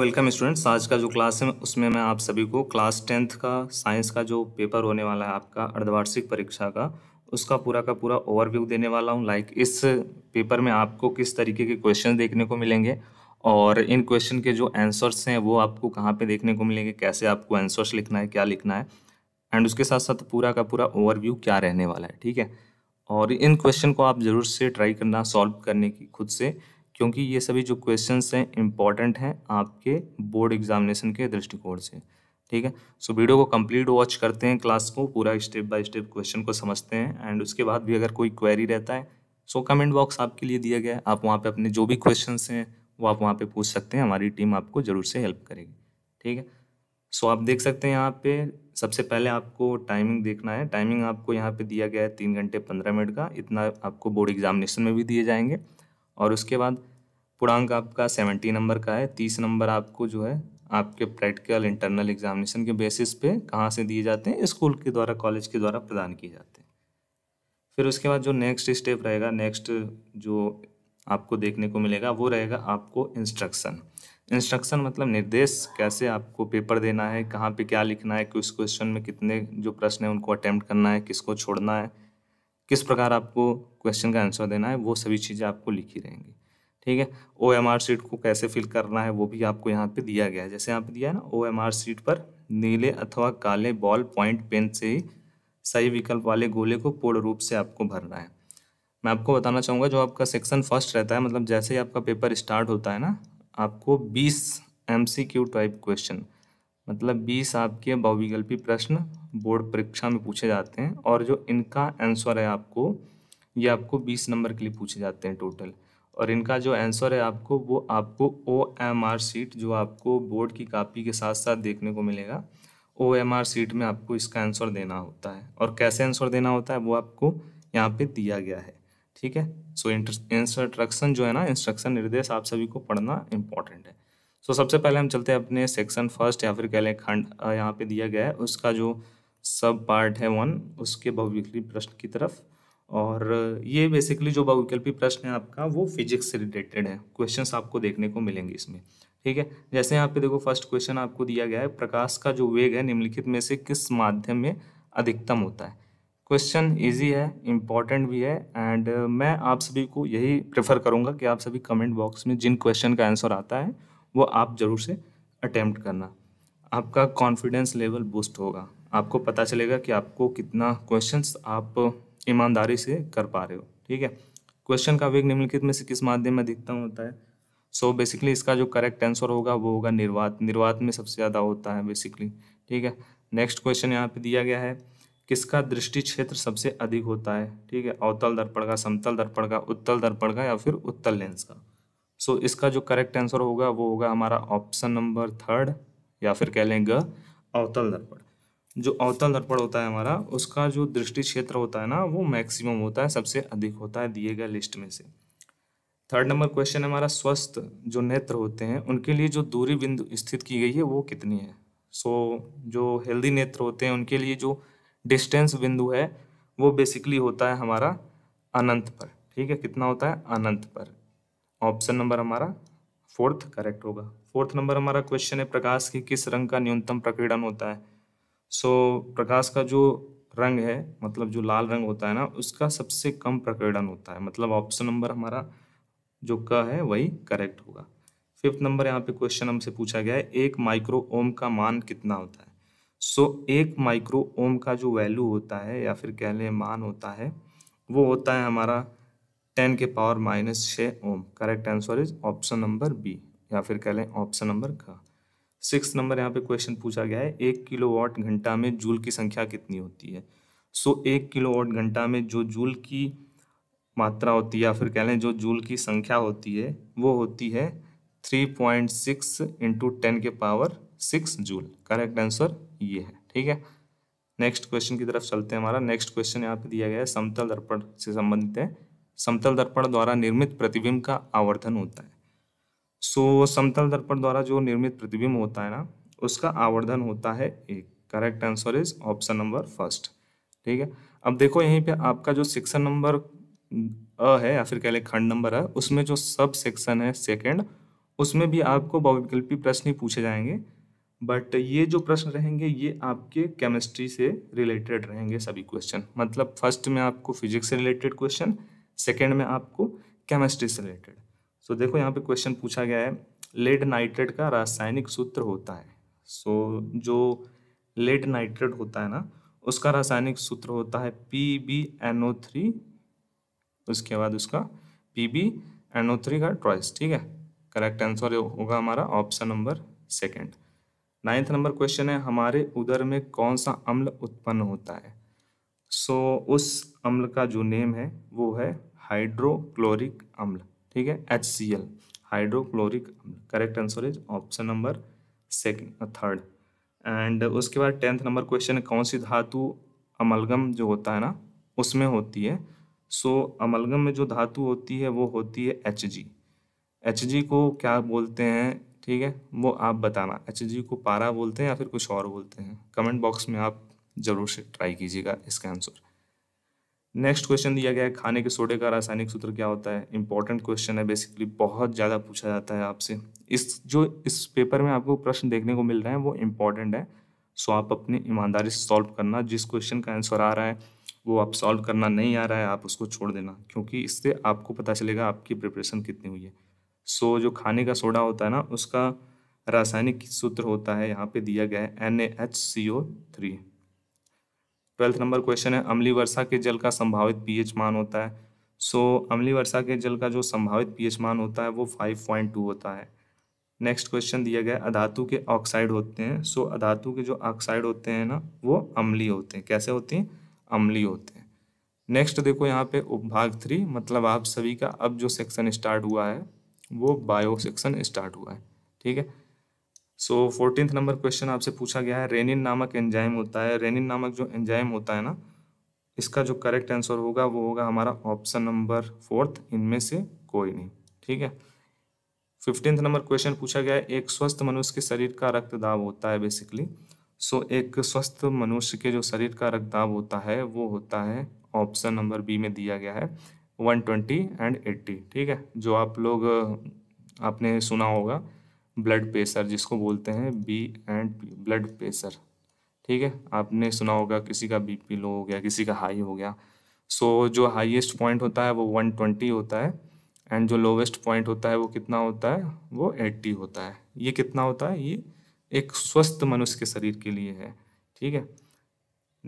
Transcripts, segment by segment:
welcome students आज का जो क्लास है उसमें मैं आप सभी को क्लास टेंथ का साइंस का जो पेपर होने वाला है आपका अर्धवार्षिक परीक्षा का उसका पूरा का पूरा ओवरव्यू देने वाला हूँ लाइक इस पेपर में आपको किस तरीके के क्वेश्चन देखने को मिलेंगे और इन क्वेश्चन के जो आंसर्स हैं वो आपको कहाँ पर देखने को मिलेंगे कैसे आपको आंसर्स लिखना है क्या लिखना है एंड उसके साथ साथ पूरा का पूरा ओवरव्यू क्या रहने वाला है ठीक है और इन क्वेश्चन को आप ज़रूर से ट्राई करना सॉल्व करने की खुद से क्योंकि ये सभी जो क्वेश्चन हैं इंपॉर्टेंट हैं आपके बोर्ड एग्जामिनेशन के दृष्टिकोण से ठीक है सो so, वीडियो को कंप्लीट वॉच करते हैं क्लास को पूरा स्टेप बाय स्टेप क्वेश्चन को समझते हैं एंड उसके बाद भी अगर कोई क्वेरी रहता है सो कमेंट बॉक्स आपके लिए दिया गया है आप वहाँ पे अपने जो भी क्वेश्चन हैं वो आप वहाँ पे पूछ सकते हैं हमारी टीम आपको ज़रूर से हेल्प करेगी ठीक है सो so, आप देख सकते हैं यहाँ पे सबसे पहले आपको टाइमिंग देखना है टाइमिंग आपको यहाँ पे दिया गया है तीन घंटे पंद्रह मिनट का इतना आपको बोर्ड एग्जामिनेशन में भी दिए जाएंगे और उसके बाद पूर्णांक आपका सेवेंटी नंबर का है तीस नंबर आपको जो है आपके प्रैक्टिकल इंटरनल एग्जामिनेशन के बेसिस पे कहाँ से दिए जाते हैं स्कूल के द्वारा कॉलेज के द्वारा प्रदान किए जाते हैं फिर उसके बाद जो नेक्स्ट स्टेप रहेगा नेक्स्ट जो आपको देखने को मिलेगा वो रहेगा आपको इंस्ट्रक्शन इंस्ट्रक्शन मतलब निर्देश कैसे आपको पेपर देना है कहाँ पे क्या लिखना है किस क्वेश्चन में कितने जो प्रश्न है उनको अटैम्प्ट करना है किसको छोड़ना है किस प्रकार आपको क्वेश्चन का आंसर देना है वो सभी चीज़ें आपको लिखी रहेंगी ठीक है ओ एम आर सीट को कैसे फिल करना है वो भी आपको यहाँ पे दिया गया है जैसे यहाँ पे दिया है ना ओ एम आर सीट पर नीले अथवा काले बॉल पॉइंट पेन से ही सही विकल्प वाले गोले को पूर्ण रूप से आपको भरना है मैं आपको बताना चाहूँगा जो आपका सेक्शन फर्स्ट रहता है मतलब जैसे ही आपका पेपर स्टार्ट होता है ना आपको बीस M C Q type question मतलब बीस आपके बहुविकल्पी प्रश्न बोर्ड परीक्षा में पूछे जाते हैं और जो इनका आंसर है आपको ये आपको बीस नंबर के लिए पूछे जाते हैं टोटल और इनका जो आंसर है आपको वो आपको ओ एम आर सीट जो आपको बोर्ड की कापी के साथ साथ देखने को मिलेगा ओ एम आर सीट में आपको इसका आंसर देना होता है और कैसे आंसर देना होता है वो आपको यहाँ पे दिया गया है ठीक है सो इंस्ट्रक्शन जो है ना इंस्ट्रक्शन निर्देश आप सभी को पढ़ना इंपॉर्टेंट है सो so, सबसे पहले हम चलते हैं अपने सेक्शन फर्स्ट या फिर कह लें खंड यहाँ पे दिया गया है उसका जो सब पार्ट है वन उसके बहुविकल्पी प्रश्न की तरफ और ये बेसिकली जो बहुविकल्पी प्रश्न है आपका वो फिजिक्स से रिलेटेड है क्वेश्चन आपको देखने को मिलेंगे इसमें ठीक है जैसे यहाँ पे देखो फर्स्ट क्वेश्चन आपको दिया गया है प्रकाश का जो वेग है निम्नलिखित में से किस माध्यम में अधिकतम होता है क्वेश्चन इजी है इम्पॉर्टेंट भी है एंड मैं आप सभी को यही प्रेफर करूँगा कि आप सभी कमेंट बॉक्स में जिन क्वेश्चन का आंसर आता है वो आप ज़रूर से अटैम्प्ट करना आपका कॉन्फिडेंस लेवल बूस्ट होगा आपको पता चलेगा कि आपको कितना क्वेश्चंस आप ईमानदारी से कर पा रहे हो ठीक है क्वेश्चन का वेग निम्नलिखित में से किस माध्यम में अधिकतम होता है सो so बेसिकली इसका जो करेक्ट आंसर होगा वो होगा निर्वात निर्वात में सबसे ज़्यादा होता है बेसिकली ठीक है नेक्स्ट क्वेश्चन यहाँ पे दिया गया है किसका दृष्टि क्षेत्र सबसे अधिक होता है ठीक है अवतल दर्पण का समतल दर्पण का उत्तल दर्पण का या फिर उत्तल लेंस का सो so, इसका जो करेक्ट आंसर होगा वो होगा हमारा ऑप्शन नंबर थर्ड या फिर कह लेंगे अवतल दर्पण जो अवतल दर्पण होता है हमारा उसका जो दृष्टि क्षेत्र होता है ना वो मैक्सिमम होता है सबसे अधिक होता है दिए गए लिस्ट में से थर्ड नंबर क्वेश्चन है हमारा स्वस्थ जो नेत्र होते हैं उनके लिए जो दूरी बिंदु स्थित की गई है वो कितनी है सो so, जो हेल्दी नेत्र होते हैं उनके लिए जो डिस्टेंस बिंदु है वो बेसिकली होता है हमारा अनंत पर ठीक है कितना होता है अनंत पर ऑप्शन नंबर हमारा फोर्थ करेक्ट होगा फोर्थ नंबर हमारा क्वेश्चन है प्रकाश की किस रंग का न्यूनतम प्रकीर्णन होता है सो प्रकाश का जो रंग है मतलब जो लाल रंग होता है ना उसका सबसे कम प्रकीर्णन होता है मतलब ऑप्शन नंबर हमारा जो क है वही करेक्ट होगा फिफ्थ नंबर यहाँ पे क्वेश्चन हमसे पूछा गया है एक माइक्रो ओम का मान कितना होता है सो so, एक माइक्रो ओम का जो वैल्यू होता है या फिर कह लें मान होता है वो होता है हमारा टेन के पावर माइनस छः ohm correct answer is option number B या फिर कह लें ऑप्शन नंबर का सिक्स नंबर यहाँ पे क्वेश्चन पूछा गया है एक किलो वाट घंटा में जूल की संख्या कितनी होती है सो so, एक किलो वाट घंटा में जो जूल की मात्रा होती है या फिर कह लें जो जूल की संख्या होती है वो होती है three point six into ten के power six joule correct answer ये है ठीक है नेक्स्ट क्वेश्चन की तरफ चलते हैं हमारा नेक्स्ट क्वेश्चन यहाँ पे दिया गया है समतल दर्पण से संबंधित है समतल दर्पण द्वारा निर्मित प्रतिबिंब का आवर्धन होता है सो समतल दर्पण द्वारा जो निर्मित प्रतिबिंब होता है ना उसका आवर्धन होता है एक correct answer is option number first ठीक है अब देखो यहीं पे आपका जो सेक्शन नंबर अ है या फिर कह लें खंड नंबर है उसमें जो सब सेक्शन है सेकंड उसमें भी आपको बहुविकल्पी प्रश्न ही पूछे जाएंगे बट ये जो प्रश्न रहेंगे ये आपके केमिस्ट्री से रिलेटेड रहेंगे सभी क्वेश्चन मतलब फर्स्ट में आपको फिजिक्स से रिलेटेड क्वेश्चन सेकेंड में आपको केमिस्ट्री से रिलेटेड सो देखो यहाँ पे क्वेश्चन पूछा गया है लेड नाइट्रेट का रासायनिक सूत्र होता है सो so, जो लेड नाइट्रेट होता है ना उसका रासायनिक सूत्र होता है पी बी एनओ थ्री उसके बाद उसका पी बी एनओ थ्री का ट्रॉइस ठीक है करेक्ट आंसर होगा हमारा option number second ninth number question है हमारे उदर में कौन सा अम्ल उत्पन्न होता है सो so, उस अम्ल का जो नेम है वो है हाइड्रोक्लोरिक अम्ल ठीक है H C L hydrochloric correct answer is option number second third and उसके बाद टेंथ नंबर क्वेश्चन कौन सी धातु अमलगम जो होता है ना उसमें होती है सो so, अमलगम में जो धातु होती है वो होती है एच जी एच जी को क्या बोलते हैं ठीक है वो आप बताना एच जी को पारा बोलते हैं या फिर कुछ और बोलते हैं कमेंट बॉक्स में आप ज़रूर से ट्राई कीजिएगा इसका आंसर नेक्स्ट क्वेश्चन दिया गया है खाने के सोडे का रासायनिक सूत्र क्या होता है इंपॉर्टेंट क्वेश्चन है बेसिकली बहुत ज़्यादा पूछा जाता है आपसे इस जो इस पेपर में आपको प्रश्न देखने को मिल रहे हैं वो इम्पॉर्टेंट है सो आप अपनी ईमानदारी से सॉल्व करना जिस क्वेश्चन का आंसर आ रहा है वो आप सॉल्व करना नहीं आ रहा है आप उसको छोड़ देना क्योंकि इससे आपको पता चलेगा आपकी प्रिपरेशन कितनी हुई है सो so, जो खाने का सोडा होता है ना उसका रासायनिक सूत्र होता है यहाँ पे दिया गया है N A H C O three twelfth number question है अमली वर्षा के जल का संभावित पीएच मान होता है सो so, अमली वर्षा के जल का जो संभावित पीएच मान होता है वो फाइव पॉइंट टू होता है नेक्स्ट क्वेश्चन दिया गया अधातु के ऑक्साइड होते हैं सो so, अधातु के जो ऑक्साइड होते हैं ना वो अम्ली होते हैं कैसे होते हैं अम्ली होते हैं नेक्स्ट देखो यहाँ पे उपभाग थ्री मतलब आप सभी का अब जो सेक्शन स्टार्ट हुआ है वो बायो सेक्शन स्टार्ट हुआ है ठीक है सो फोर्टीन नंबर क्वेश्चन आपसे पूछा गया है रेनिन नामक एंजाइम होता है रेनिन नामक जो एंजाइम होता है ना इसका जो करेक्ट आंसर होगा वो होगा हमारा ऑप्शन नंबर फोर्थ इनमें से कोई नहीं ठीक है फिफ्टींथ नंबर क्वेश्चन पूछा गया है एक स्वस्थ मनुष्य के शरीर का रक्तदाब होता है बेसिकली सो so, एक स्वस्थ मनुष्य के जो शरीर का रक्तदाब होता है वो होता है ऑप्शन नंबर बी में दिया गया है वन ट्वेंटी एंड एट्टी ठीक है जो आप लोग आपने सुना होगा ब्लड प्रेशर जिसको बोलते हैं B and P blood pressure ठीक है आपने सुना होगा किसी का बीपी लो हो गया किसी का हाई हो गया सो so, जो हाईएस्ट पॉइंट होता है वो 120 होता है एंड जो लोवेस्ट पॉइंट होता है वो कितना होता है वो 80 होता है ये कितना होता है ये एक स्वस्थ मनुष्य के शरीर के लिए है ठीक है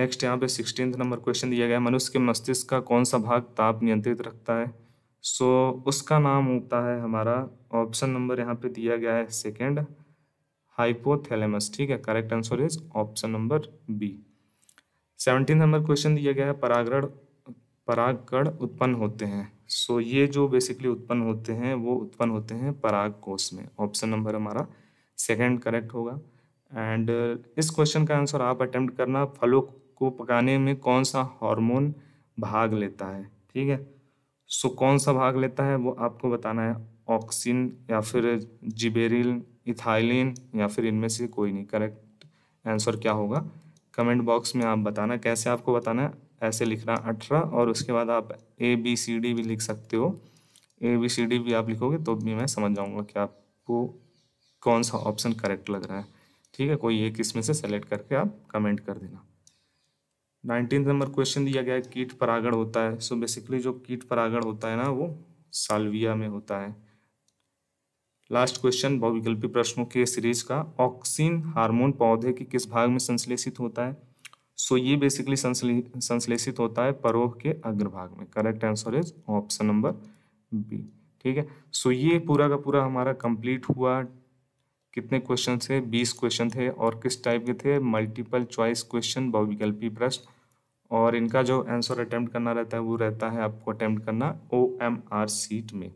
नेक्स्ट यहाँ पे सिक्सटीन नंबर क्वेश्चन दिया गया है मनुष्य के मस्तिष्क का कौन सा भाग ताप नियंत्रित रखता है सो so, उसका नाम होता है हमारा ऑप्शन नंबर यहाँ पे दिया गया है सेकेंड हाइपोथैलेमस ठीक है correct answer is option number B seventeen number question दिया गया है परागण परागकण उत्पन्न होते हैं सो so, ये जो बेसिकली उत्पन्न होते हैं वो उत्पन्न होते हैं पराग कोष में ऑप्शन नंबर हमारा सेकेंड करेक्ट होगा एंड इस क्वेश्चन का आंसर आप अटैम्प्ट करना फलों को पकाने में कौन सा हार्मोन भाग लेता है ठीक है सो कौन सा भाग लेता है वो आपको बताना है ऑक्सिन या फिर जिबेरिल इथाइलिन या फिर इनमें से कोई नहीं करेक्ट आंसर क्या होगा कमेंट बॉक्स में आप बताना कैसे आपको बताना है ऐसे लिखना अठारह और उसके बाद आप ए बी सी डी भी लिख सकते हो ए बी सी डी भी आप लिखोगे तो भी मैं समझ जाऊँगा कि आपको कौन सा ऑप्शन करेक्ट लग रहा है ठीक है कोई एक इसमें से सेलेक्ट करके आप कमेंट कर देना नाइनटीन नंबर क्वेश्चन दिया गया है कीट परागण होता है सो so बेसिकली जो कीट परागण होता है ना वो सालविया में होता है लास्ट क्वेश्चन बहुविकल्पी प्रश्नों के सीरीज का ऑक्सीन हार्मोन पौधे के किस भाग में संश्लेषित होता है सो so ये बेसिकली संश्लेषित होता है परोह के अग्रभाग में correct answer is option number B ठीक है सो so ये पूरा का पूरा हमारा कंप्लीट हुआ कितने क्वेश्चन थे बीस क्वेश्चन थे और किस टाइप के थे मल्टीपल चॉइस क्वेश्चन बहुविकल्पी प्रश्न और इनका जो आंसर अटैम्प्ट करना रहता है वो रहता है आपको अटैम्प्ट करना ओ एम आर सीट में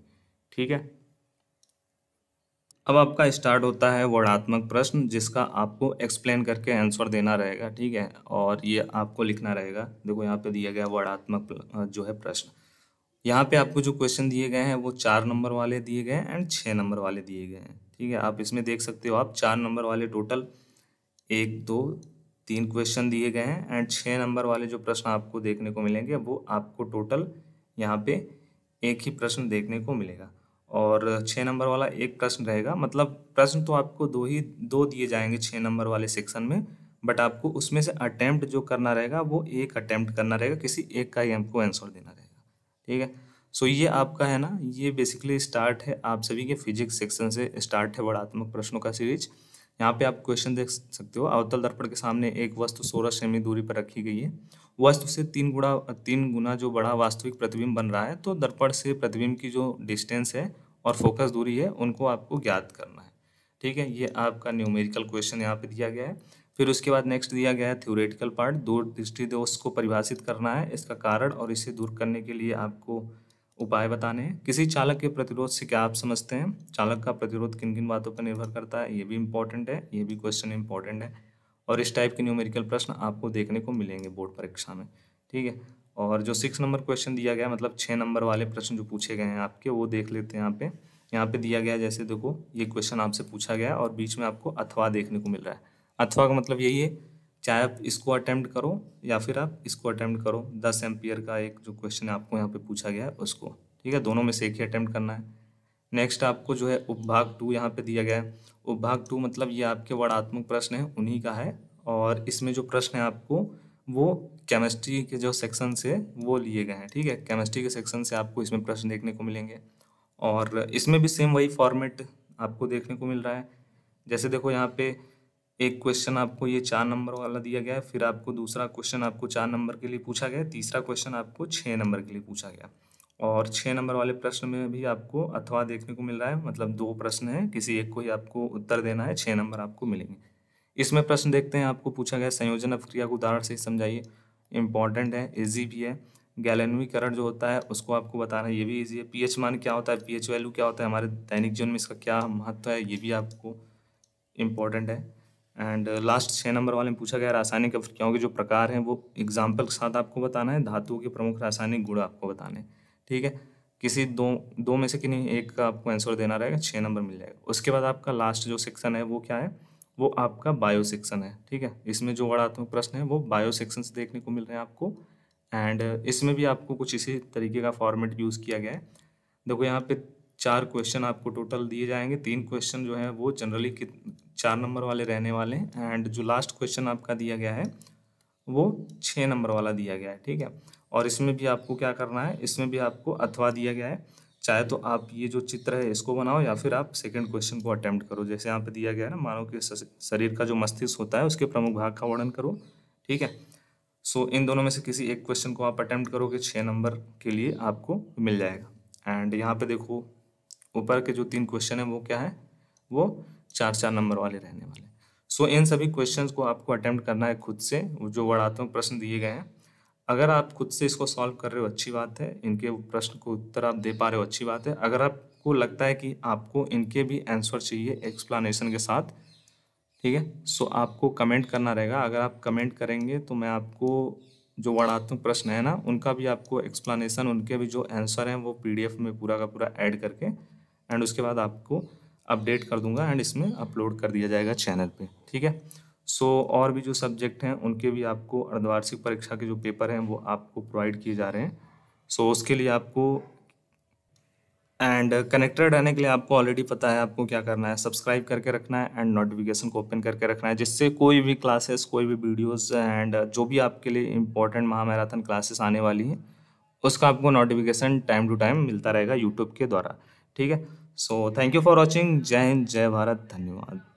ठीक है अब आपका स्टार्ट होता है वर्णात्मक प्रश्न जिसका आपको एक्सप्लेन करके आंसर देना रहेगा ठीक है और ये आपको लिखना रहेगा देखो यहाँ पे दिया गया वर्णात्मक जो है प्रश्न यहाँ पे आपको जो क्वेश्चन दिए गए हैं वो चार नंबर वाले दिए गए हैं एंड छः नंबर वाले दिए गए हैं ठीक है आप इसमें देख सकते हो आप चार नंबर वाले टोटल एक दो तीन क्वेश्चन दिए गए हैं एंड छः नंबर वाले जो प्रश्न आपको देखने को मिलेंगे वो आपको टोटल यहाँ पे एक ही प्रश्न देखने को मिलेगा और छः नंबर वाला एक प्रश्न रहेगा मतलब प्रश्न तो आपको दो ही दो दिए जाएंगे छः नंबर वाले सेक्शन में बट आपको उसमें से अटैम्प्ट जो करना रहेगा वो एक अटैम्प्ट करना रहेगा किसी एक का ही आपको आंसर देना रहेगा ठीक है सो so, ये आपका है ना ये बेसिकली स्टार्ट है आप सभी के फिजिक्स सेक्शन से स्टार्ट है वर्णात्मक प्रश्नों का सीरीज यहाँ पे आप क्वेश्चन देख सकते हो अवतल दर्पण के सामने एक वस्तु सोलह सेमी दूरी पर रखी गई है वस्तु से तीन गुणा तीन गुना जो बड़ा वास्तविक प्रतिबिंब बन रहा है तो दर्पण से प्रतिबिंब की जो डिस्टेंस है और फोकस दूरी है उनको आपको ज्ञात करना है ठीक है ये आपका न्यूमेरिकल क्वेश्चन यहाँ पे दिया गया है फिर उसके बाद नेक्स्ट दिया गया है थ्योरेटिकल पार्ट दूर दृष्टि दोष को परिभाषित करना है इसका कारण और इसे दूर करने के लिए आपको उपाय बताने हैं किसी चालक के प्रतिरोध से क्या आप समझते हैं चालक का प्रतिरोध किन किन बातों पर निर्भर करता है ये भी इम्पोर्टेंट है ये भी क्वेश्चन इंपॉर्टेंट है और इस टाइप के न्यूमेरिकल प्रश्न आपको देखने को मिलेंगे बोर्ड परीक्षा में ठीक है और जो सिक्स नंबर क्वेश्चन दिया गया मतलब छः नंबर वाले प्रश्न जो पूछे गए हैं आपके वो देख लेते हैं यहाँ पे यहाँ पे दिया गया जैसे देखो ये क्वेश्चन आपसे पूछा गया और बीच में आपको अथवा देखने को मिल रहा है अथवा का मतलब यही है चाहे आप इसको अटैम्प्ट करो या फिर आप इसको अटैम्प्ट करो दस एम्पियर का एक जो क्वेश्चन आपको यहाँ पे पूछा गया है उसको ठीक है दोनों में से एक ही अटैम्प्ट करना है नेक्स्ट आपको जो है उपभाग टू यहाँ पे दिया गया है उपभाग टू मतलब ये आपके वर्णात्मक प्रश्न है उन्हीं का है और इसमें जो प्रश्न है आपको वो केमिस्ट्री के जो सेक्शन से वो लिए गए हैं ठीक है केमिस्ट्री के सेक्शन से आपको इसमें प्रश्न देखने को मिलेंगे और इसमें भी सेम वही फॉर्मेट आपको देखने को मिल रहा है जैसे देखो यहाँ पे एक क्वेश्चन आपको ये चार नंबर वाला दिया गया है फिर आपको दूसरा क्वेश्चन आपको चार नंबर के लिए पूछा गया तीसरा क्वेश्चन आपको छः नंबर के लिए पूछा गया और छः नंबर वाले प्रश्न में भी आपको अथवा देखने को मिल रहा है मतलब दो प्रश्न हैं किसी एक को ही आपको उत्तर देना है छः नंबर आपको मिलेंगे इसमें प्रश्न देखते हैं आपको पूछा गया संयोजन प्रक्रिया को उदाहरण से समझाइए इंपॉर्टेंट है ईजी भी है गैलेनवीकरण जो होता है उसको आपको बताना है ये भी ईजी है पीएच मान क्या होता है पीएच वैल्यू क्या होता है हमारे दैनिक जीवन में इसका क्या महत्व है ये भी आपको इम्पोर्टेंट है एंड लास्ट छः नंबर वाले में पूछा गया रासायनिक अभिक्रियाओं के जो प्रकार हैं वो एग्जाम्पल के साथ आपको बताना है धातुओं के प्रमुख रासायनिक गुण आपको बताने ठीक है किसी दो दो में से किन्हीं एक का आपको आंसर देना रहेगा छः नंबर मिल जाएगा उसके बाद आपका लास्ट जो सेक्शन है वो क्या है वो आपका बायो सेक्शन है ठीक है इसमें जो वर्णात्मक प्रश्न है वो बायो सेक्शन से देखने को मिल रहे हैं आपको एंड uh, इसमें भी आपको कुछ इसी तरीके का फॉर्मेट यूज़ किया गया है देखो यहाँ पे चार क्वेश्चन आपको टोटल दिए जाएंगे तीन क्वेश्चन जो है वो जनरली कित चार नंबर वाले रहने वाले हैं एंड जो लास्ट क्वेश्चन आपका दिया गया है वो छः नंबर वाला दिया गया है ठीक है और इसमें भी आपको क्या करना है इसमें भी आपको अथवा दिया गया है चाहे तो आप ये जो चित्र है इसको बनाओ या फिर आप सेकंड क्वेश्चन को अटैम्प्ट करो जैसे यहाँ पे दिया गया है ना मानो कि शरीर का जो मस्तिष्क होता है उसके प्रमुख भाग का वर्णन करो ठीक है सो इन दोनों में से किसी एक क्वेश्चन को आप अटैम्प्ट करोगे छः नंबर के लिए आपको मिल जाएगा एंड यहाँ पे देखो ऊपर के जो तीन क्वेश्चन है वो क्या है वो चार चार नंबर वाले रहने वाले सो so, इन सभी क्वेश्चन को आपको अटैम्प्ट करना है खुद से जो वर्णात्मक प्रश्न दिए गए हैं अगर आप खुद से इसको सॉल्व कर रहे हो अच्छी बात है इनके प्रश्न को उत्तर आप दे पा रहे हो अच्छी बात है अगर आपको लगता है कि आपको इनके भी आंसर चाहिए एक्सप्लानेशन के साथ ठीक है सो आपको कमेंट करना रहेगा अगर आप कमेंट करेंगे तो मैं आपको जो वर्णात्मक प्रश्न है ना उनका भी आपको एक्सप्लानेशन उनके भी जो आंसर हैं वो पी में पूरा का पूरा ऐड करके एंड उसके बाद आपको अपडेट कर दूंगा एंड इसमें अपलोड कर दिया जाएगा चैनल पे ठीक है सो so, और भी जो सब्जेक्ट हैं उनके भी आपको अर्धवार्षिक परीक्षा के जो पेपर हैं वो आपको प्रोवाइड किए जा रहे हैं सो so, उसके लिए आपको एंड कनेक्टेड रहने के लिए आपको ऑलरेडी पता है आपको क्या करना है सब्सक्राइब करके रखना है एंड नोटिफिकेशन को ओपन करके रखना है जिससे कोई भी क्लासेस कोई भी वीडियोस एंड जो भी आपके लिए इम्पोर्टेंट महामैराथन क्लासेस आने वाली हैं उसका आपको नोटिफिकेशन टाइम टू टाइम मिलता रहेगा यूट्यूब के द्वारा ठीक है so thank you for watching जय हिंद जय भारत धन्यवाद